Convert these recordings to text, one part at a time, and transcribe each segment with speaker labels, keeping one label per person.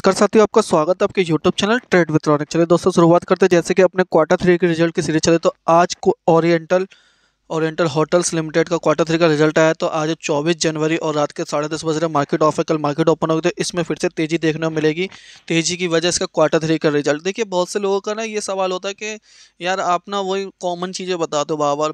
Speaker 1: नमस्कार साथियों आपका स्वागत है आपके YouTube चैनल ट्रेड रॉनिक चले दोस्तों शुरुआत करते हैं जैसे कि अपने क्वार्टर थ्री के रिजल्ट की सीरीज चले तो आज को ओरिएंटल ओरिएंटल होटल्स लिमिटेड का क्वार्टर थ्री का रिजल्ट आया तो आज 24 जनवरी और रात के साढ़े दस बजे मार्केट ऑफ है कल मार्केट ओपन हो होगी तो इसमें फिर से तेज़ी देखने को मिलेगी तेज़ी की वजह इसका क्वार्टर थ्री का रिजल्ट देखिए बहुत से लोगों का ना ये सवाल होता है कि यार आप ना वही कॉमन चीज़ें बता दो बार बार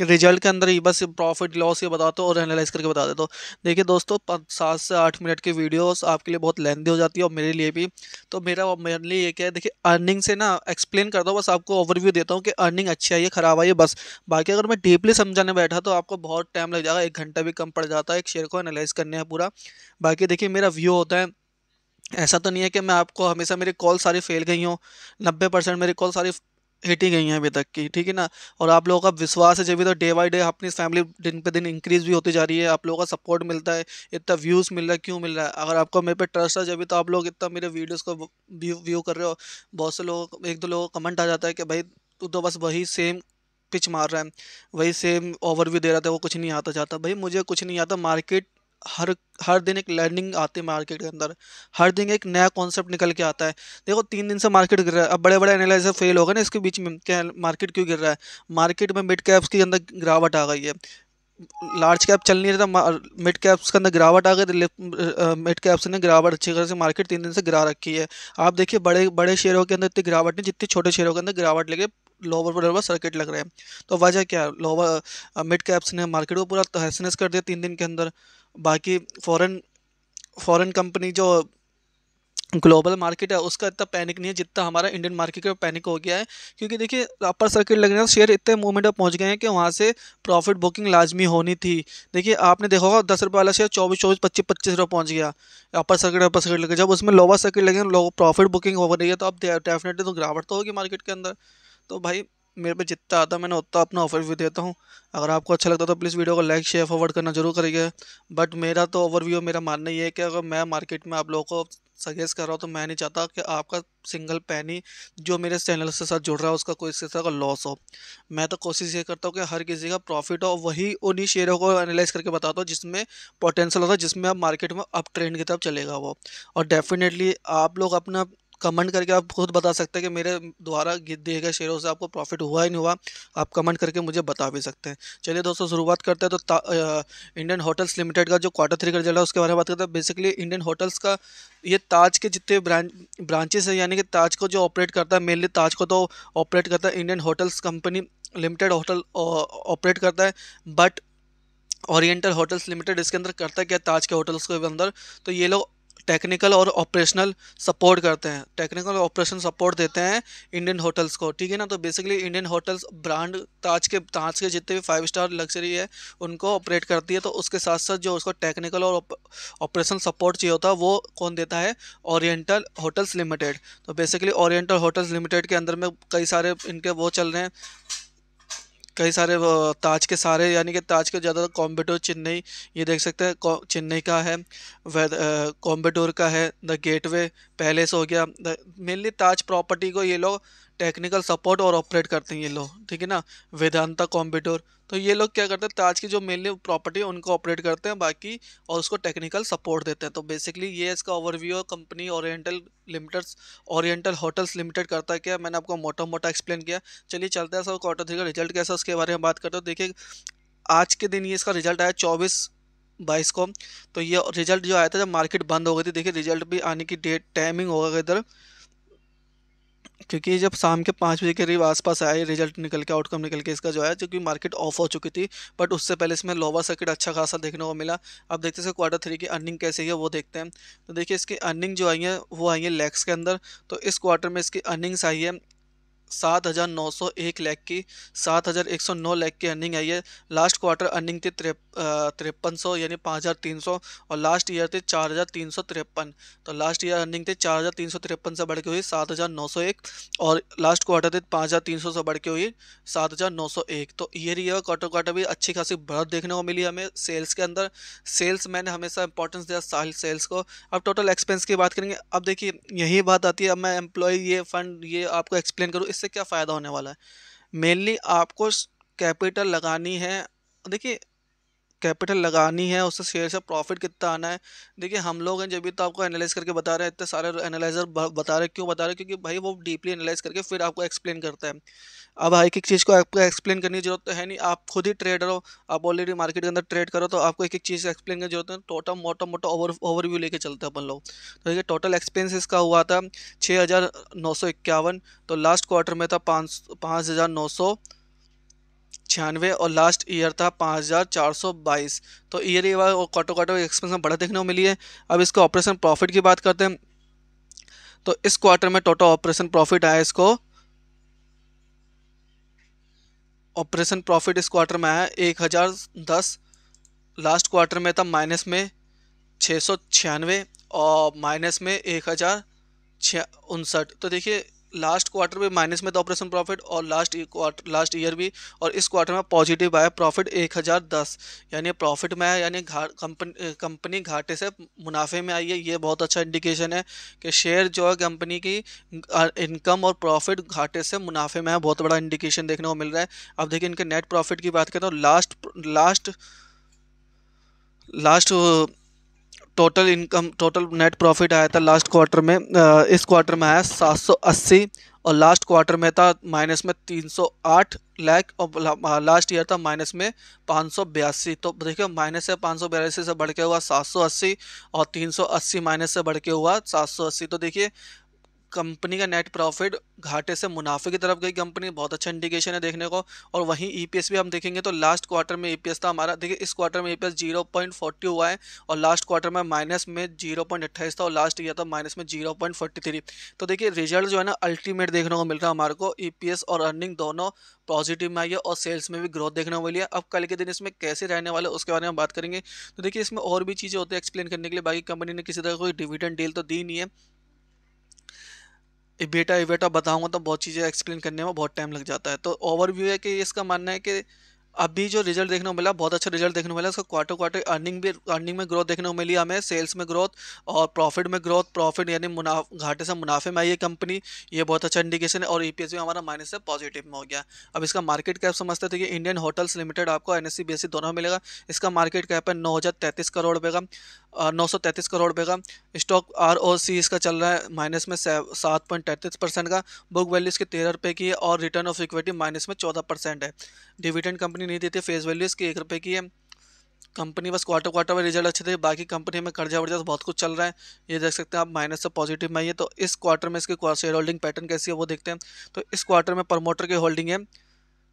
Speaker 1: रिजल्ट के अंदर ही बस प्रॉफिट लॉस ये बता दो और एनालाइज करके बता देते हूँ देखिए दोस्तों सात से आठ मिनट की वीडियोस आपके लिए बहुत लेंदी हो जाती है और मेरे लिए भी तो मेरा मेनली ये क्या है देखिए अर्निंग से ना एक्सप्लेन करता हूँ बस आपको ओवरव्यू देता हूँ कि अर्निंग अच्छी आई है ख़राब आई है बस बाकी अगर मैं डीपली समझाने बैठा तो आपको बहुत टाइम लग जाएगा एक घंटा भी कम पड़ जाता है एक शेयर को एनालाइज करने है पूरा बाकी देखिए मेरा व्यू होता है ऐसा तो नहीं है कि मैं आपको हमेशा मेरी कॉल सारी फेल गई हूँ नब्बे परसेंट मेरी कॉल सारी हेटी गई हैं अभी तक की ठीक है ना और आप लोगों का विश्वास है जब भी तो डे बाई डे अपनी फैमिली दिन पे दिन इंक्रीज भी होती जा रही है आप लोगों का सपोर्ट मिलता है इतना व्यूज़ मिल रहा है क्यों मिल रहा है अगर आपको मेरे पे ट्रस्ट है जब भी तो आप लोग इतना मेरे वीडियोज़ को व्यू व्यू कर रहे हो बहुत से लोग एक दो लोगों का कमेंट आ जाता है कि भाई तू तो बस वही सेम पिच मार रहा है वही सेम ओवरव्यू दे रहा था वो कुछ नहीं आता जाता भाई मुझे कुछ नहीं आता मार्केट हर हर दिन एक लर्निंग आती है मार्केट के अंदर हर दिन एक नया कॉन्सेप्ट निकल के आता है देखो तीन दिन से मार्केट गिर रहा है अब बड़े बड़े एनालिसर फेल हो गए ना इसके बीच में क्या मार्केट क्यों गिर रहा है मार्केट में मिड कैप्स के अंदर गिरावट आ गई है लार्ज कैप चल नहीं रहा था मिड कैप्स के अंदर गिरावट आ गई थी मिड कैप्स ने गिरावट अच्छी तरह से मार्केट तीन दिन से गिरा रखी है आप देखिए बड़े बड़े शेयरों के अंदर इतनी गिरावट नहीं जितनी छोटे शेयरों के अंदर गिरावट लगे लोअर लोअर सर्किट लग रहे हैं तो वजह क्या है लोअर मिड कैप्स ने मार्केट को पूरा तहसनस कर दिया तीन दिन के अंदर बाकी फॉरेन फॉरेन कंपनी जो ग्लोबल मार्केट है उसका इतना पैनिक नहीं है जितना हमारा इंडियन मार्केट का पैनिक हो गया है क्योंकि देखिए अपर सर्किट लगने से शेयर इतने मूवमेंट पर पहुंच गए हैं कि वहाँ से प्रॉफिट बुकिंग लाजमी होनी थी देखिए आपने देखा होगा दस रुपये वाला शेयर चौबीस चौबीस पच्चीस पच्चीस रुपये पहुँच गया अपर सर्किट अपर सर्किट लगे जब उसमें लोअर सर्किट लगे लोग प्रॉफिट बुकिंग हो रही है तो अब डेफिनेटली तो गिरावट तो होगी मार्केट के अंदर तो भाई मेरे पे जितना आता मैंने उतना अपना ऑफर भी देता हूँ अगर आपको अच्छा लगता तो प्लीज़ वीडियो को लाइक शेयर फॉरवर्ड करना जरूर करिएगा बट मेरा तो ओवरव्यू मेरा मानना ये है कि अगर मैं मार्केट में आप लोगों को सजेस्ट कर रहा हूँ तो मैं नहीं चाहता कि आपका सिंगल पैनी जो मेरे चैनल से साथ जुड़ रहा है उसका कोई तरह का लॉस हो मैं तो कोशिश ये करता हूँ कि हर किसी का प्रॉफिट हो वही उन्हीं शेयरों को एनालाइज करके बताता हूँ जिसमें पोटेंशियल होता है जिसमें आप मार्केट में अप ट्रेंड की तरफ चलेगा वो और डेफिनेटली आप लोग अपना कमेंट करके आप खुद बता सकते हैं कि मेरे द्वारा दिए गए शेयरों से आपको प्रॉफिट हुआ ही नहीं हुआ आप कमेंट करके मुझे बता भी सकते हैं चलिए दोस्तों शुरुआत करते हैं तो आ, इंडियन होटल्स लिमिटेड का जो क्वार्टर थ्री का रिजल्ट है उसके बारे में बात करते हैं बेसिकली इंडियन होटल्स का ये ताज के जितने ब्रांच ब्रांचेस हैं यानी कि ताज को जो ऑपरेट करता है मेनली ताज को तो ऑपरेट करता है Indian Hotels Company Limited hotel operate करता है बट ओरिएंटल होटल्स लिमिटेड इसके अंदर करता है क्या ताज के होटल्स के अंदर तो ये लोग टेक्निकल और ऑपरेशनल सपोर्ट करते हैं टेक्निकल और ऑपरेशन सपोर्ट देते हैं इंडियन होटल्स को ठीक है ना तो basically Indian Hotels brand Taj के ताज के जितने भी फाइव स्टार लग्जरी है उनको ऑपरेट करती है तो उसके साथ साथ जो उसको टेक्निकल और ऑपरेशन सपोर्ट चाहिए होता है वो कौन देता है ओरिएंटल होटल्स लिमिटेड तो बेसिकली ओरिएंटल होटल्स लिमिटेड के अंदर में कई सारे इनके वो चल रहे हैं कई सारे ताज के सारे यानी कि ताज के ज़्यादातर कॉम्बेटोर चेन्नई ये देख सकते हैं चेन्नई का है कॉम्बेटोर का है द गेटवे पैलेस हो गया मेनली ताज प्रॉपर्टी को ये लोग टेक्निकल सपोर्ट और ऑपरेट करते हैं ये लोग ठीक है ना वेदांता कॉम्प्यूटर तो ये लोग क्या करते हैं ताज तो की जो मेनली प्रॉपर्टी है उनको ऑपरेट करते हैं बाकी और उसको टेक्निकल सपोर्ट देते हैं तो बेसिकली ये इसका overview company Oriental Limited Oriental Hotels Limited करता क्या मैंने आपको मोटा मोटा एक्सप्लेन किया चलिए चलते हैं सर क्वार्टर थ्री का रिजल्ट कैसा उसके बारे में बात करते हो देखिए आज के दिन ये इसका रिजल्ट आया चौबीस बाईस को तो ये रिजल्ट जो आया था जब मार्केट बंद हो गई थी देखिए रिजल्ट भी आने की डेट टाइमिंग होगा इधर क्योंकि जब शाम के पाँच बजे के करीब आसपास आए रिजल्ट निकल के आउटकम निकल के इसका जो है जो कि मार्केट ऑफ हो चुकी थी बट उससे पहले इसमें लोअर सर्किट अच्छा खासा देखने को मिला अब देखते हैं क्वार्टर थ्री की अर्निंग कैसे है वो देखते हैं तो देखिए इसकी अर्निंग जो आई है वो आई है लैक्स के अंदर तो इस क्वार्टर में इसकी अर्निंग्स आई है सात हज़ार नौ सौ एक लैख की सात हज़ार एक सौ नौ लैख की अर्निंग आई है लास्ट क्वार्टर अर्निंग थी त्रेप तिरपन सौ यानी पाँच हज़ार तीन सौ और लास्ट ईयर थी चार हज़ार तीन सौ तिरपन तो लास्ट ईयर अर्निंग थी चार हज़ार तीन सौ तिरपन से बढ़ के हुई सात हज़ार नौ सौ एक और लास्ट क्वार्टर थी पाँच हज़ार तीन सौ से बढ़ के हुई सात हज़ार नौ सौ एक तो ईयर ईयर क्वार्टर क्वार्टर भी अच्छी खासी बढ़त देखने को मिली हमें सेल्स के अंदर सेल्स मैंने हमेशा इंपॉर्टेंस दिया साल सेल्स को अब टोटल एक्सपेंस की बात करेंगे अब देखिए यही बात आती है अब मैं एम्प्लॉय ये फंड ये आपको एक्सप्लेन करूँ इससे इससे क्या फ़ायदा होने वाला है मेनली आपको कैपिटल लगानी है देखिए कैपिटल लगानी है उससे शेयर से प्रॉफिट कितना आना है देखिए हम लोग हैं जब भी तो आपको एनालाइज करके बता रहे हैं इतने सारे एनालाइजर बता रहे क्यों बता रहे क्योंकि भाई वो डीपली एनालाइज करके फिर आपको एक्सप्लेन करता है अब एक एक चीज़ को आपको एक्सप्लेन करने की जरूरत तो है नहीं आप खुद ही ट्रेडर हो आप ऑलरेडी मार्केट के अंदर ट्रेड करो तो आपको एक एक चीज़ एक्सप्लेन करने की जरूरत है टोटल मोटा मोटा ओवर ओवरव्यू लेके चलते हैं अपन लोग तो देखिए टोटल एक्सपेंस इसका हुआ था छः हज़ार नौ सौ इक्यावन तो लास्ट क्वार्टर में था पाँच पाँच हज़ार नौ सौ छियानवे और लास्ट ईयर था पाँच हज़ार चार सौ बाईस तो ईयर ये और कॉटो कॉटो एक्सपेंस में बढ़ा देखने को मिली है अब इसको ऑपरेशन प्रॉफिट की बात करते हैं तो इस क्वार्टर में टोटल ऑपरेशन प्रॉफिट आया इसको ऑपरेशन प्रॉफिट इस क्वार्टर में आया एक हज़ार दस लास्ट क्वार्टर में था माइनस में छः सौ छियानवे और माइनस में एक हज़ार छः उनसठ तो देखिए लास्ट क्वार्टर में माइनस में था ऑपरेशन प्रॉफिट और लास्ट क्वार्टर लास्ट ईयर भी और इस क्वार्टर में पॉजिटिव आया प्रॉफिट एक हज़ार दस यानी प्रॉफिट में आया यानी कंपनी कंपनी घाटे से मुनाफे में आई है ये बहुत अच्छा इंडिकेशन है कि शेयर जो है कंपनी की इनकम और प्रॉफिट घाटे से मुनाफे में है बहुत बड़ा इंडिकेशन देखने को मिल रहा है अब देखिए इनके नेट प्रॉफिट की बात करें तो last last last total income total net profit आया था लास्ट क्वार्टर में इस क्वार्टर में आया अस्सी और लास्ट क्वार्टर में था माइनस में 308 लाख और लास्ट ईयर था माइनस में पाँच तो देखिए माइनस से पाँच से बढ़ के हुआ अस्सी और 380 माइनस से बढ़ के हुआ अस्सी तो देखिए कंपनी का नेट प्रॉफिट घाटे से मुनाफे की तरफ गई कंपनी बहुत अच्छा इंडिकेशन है देखने को और वहीं ईपीएस e भी हम देखेंगे तो लास्ट क्वार्टर में ईपीएस e था हमारा देखिए इस क्वार्टर में ईपीएस e 0.40 हुआ है और लास्ट क्वार्टर में माइनस में 0.28 था और लास्ट ईयर था माइनस में जीरो तो देखिए रिजल्ट जो है ना अल्टीमेट देखने को मिल रहा है हमारे को ई और अर्निंग दोनों पॉजिटिव में आई है और सेल्स में भी ग्रोथ देखने को मिली है अब कल के दिन इसमें कैसे रहने वाले उसके बारे में बात करेंगे तो देखिए इसमें और भी चीज़ें होती है एक्सप्लेन करने के लिए बाकी कंपनी ने किसी तरह कोई डिविडेंड डील तो दी नहीं है ये बेटा बताऊंगा तो बहुत चीज़ें एक्सप्लेन करने में बहुत टाइम लग जाता है तो ओवरव्यू है कि इसका मानना है कि अभी जो रिजल्ट देखने को मिला बहुत अच्छा रिजल्ट देखने को मिला उसका क्वार्टर क्वार्टर अर्निंग भी अर्निंग में ग्रोथ देखने को मिली हमें सेल्स में ग्रोथ और प्रॉफिट में ग्रोथ प्रॉफिट यानी मुनाफा घाटे से मुनाफे में आई है कंपनी ये बहुत अच्छा इंडिकेशन है और ई e भी हमारा माइनस से पॉजिटिव में हो गया अब इसका मार्केट कैप समझते थे कि इंडियन होटल्स लिमिटेड आपको एन एस e e दोनों मिलेगा इसका मार्केट कैप है नौ करोड़ रुपये का नौ सौ तैंतीस करोड़ रुपये का स्टॉक आर ओ सी इसका चल रहा है माइनस में सात पॉइंट तैंतीस परसेंट का बुक वैल्यू इसकी तेरह रुपये की है और रिटर्न ऑफ इक्विटी माइनस में चौदह परसेंट है डिविडेंड कंपनी नहीं देती फेस वैल्यू इसकी एक रुपये की है कंपनी बस क्वार्टर क्वार्टर में रिजल्ट अच्छे थे बाकी कंपनी में कर्जा वर्जा तो बहुत कुछ चल रहा है ये देख सकते हैं आप माइनस से पॉजिटिव में ही है तो इस क्वार्टर में इसकी शेयर होल्डिंग पैटर्न कैसी है वो देखते हैं तो इस क्वार्टर में प्रमोटर की होल्डिंग है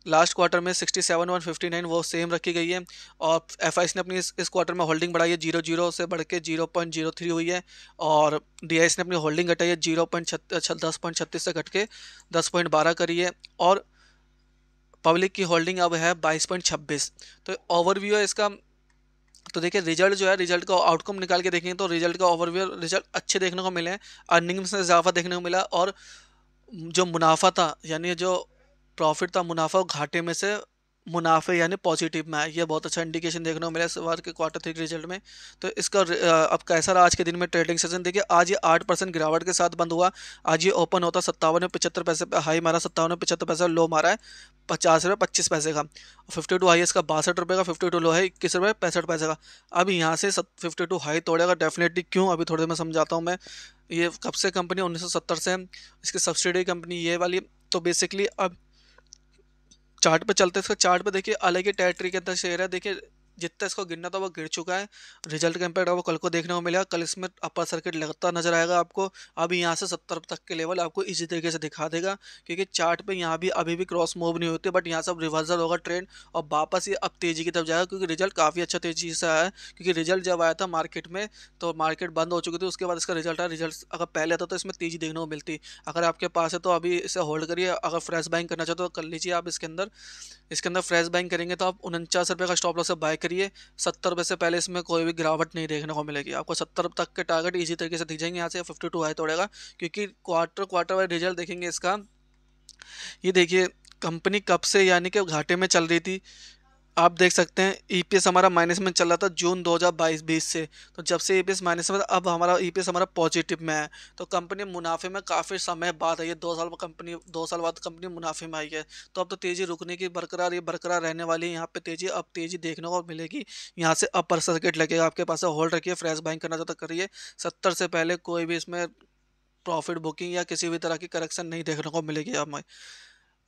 Speaker 1: लास्ट क्वार्टर में फिफ्टी नाइन वो सेम रखी गई है और एफ ने अपनी इस, इस क्वार्टर में होल्डिंग बढ़ाई है जीरो जीरो से बढ़ के जीरो पॉइंट जीरो थ्री हुई है और डी ने अपनी होल्डिंग घटाई है जीरो पॉइंट दस पॉइंट छत्तीस से घट के दस पॉइंट बारह करी है और पब्लिक की होल्डिंग अब है बाईस पॉइंट छब्बीस तो ओवरव्यू है इसका तो देखिए रिजल्ट जो है रिजल्ट का आउटकम निकाल के देखेंगे तो रिजल्ट का ओवरव्यू रिजल्ट अच्छे देखने को मिले अर्निंग्स में इजाफा देखने को मिला और जो मुनाफा था यानी जो प्रॉफिट था मुनाफा घाटे में से मुनाफे यानी पॉजिटिव में आए ये बहुत अच्छा इंडिकेशन देखने को मिला इस बार के क्वार्टर थ्री के रिजल्ट में तो इसका अब कैसा रहा आज के दिन में ट्रेडिंग सेशन देखिए आज ये आठ परसेंट गिरावट के साथ बंद हुआ आज ये ओपन होता सत्तावन में पचहत्तर पैसे हाई मारा सत्तावन में पचहत्तर पैसा लो मारा है पचास रुपये पच्चीस पैसे का फिफ्टी टू हाई इसका बासठ रुपये का फिफ्टी टू लो है इक्कीस रुपये पैंसठ पैसे का अब यहाँ से फिफ्टी टू हाई तोड़ेगा डेफिनेटली क्यों अभी थोड़ी देर में समझाता हूँ मैं ये कब से कंपनी उन्नीस से इसकी सब्सिडी कंपनी ये वाली तो बेसिकली अब चार्ट पे चलते हैं इसका चार्ट पे देखिए अलग ही टेरिटरी के अंदर शेयर है देखिए जितना इसको गिरना था वो गिर चुका है रिजल्ट का इम्पैक्ट आपको कल को देखने को मिलेगा कल इसमें अपर सर्किट लगता नजर आएगा आपको अभी यहाँ से सत्तर तक के लेवल आपको इसी तरीके से दिखा देगा क्योंकि चार्ट पे यहाँ भी अभी भी क्रॉस मूव नहीं होती बट यहाँ से अब रिवर्सल होगा ट्रेंड और वापस ये अब तेजी की तरफ जाएगा क्योंकि रिजल्ट काफ़ी अच्छा तेजी से आया है क्योंकि रिजल्ट जब आया था मार्केट में तो मार्केट बंद हो चुकी थी उसके बाद इसका रिजल्ट आया रिजल्ट अगर पहले आता तो इसमें तेजी देखने को मिलती अगर आपके पास है तो अभी इसे होल्ड करिए अगर फ्रेश बाइंग करना चाहते हो तो कर लीजिए आप इसके अंदर इसके अंदर फ्रेश बाइंग करेंगे तो आप उनचास रुपये का स्टॉप लॉस से बाय करिए करिए सत्तर रुपये से पहले इसमें कोई भी गिरावट नहीं देखने को मिलेगी आपको सत्तर तक के टारगेट इसी तरीके से दिख जाएंगे यहाँ से फिफ्टी टू हाई तोड़ेगा क्योंकि क्वार्टर क्वार्टर वाइज रिजल्ट देखेंगे इसका ये देखिए कंपनी कब से यानी कि घाटे में चल रही थी आप देख सकते हैं ईपीएस e हमारा माइनस में चल रहा था जून 2022 बीस से तो जब से ईपीएस e माइनस में अब हमारा ईपीएस e हमारा पॉजिटिव में है तो कंपनी मुनाफे में काफ़ी समय बाद आई है दो साल कंपनी दो साल बाद कंपनी मुनाफे में आई है तो अब तो तेज़ी रुकने की बरकरार ये बरकरार रहने वाली है यहाँ पे तेज़ी अब तेज़ी देखने को मिलेगी यहाँ से अपर सर्किट लगेगा आपके पास होल्ड रखिए फ्रेश बाइंग करना चाहता करिए सत्तर से पहले कोई भी इसमें प्रॉफिट बुकिंग या किसी भी तरह की करेक्शन नहीं देखने को मिलेगी हमें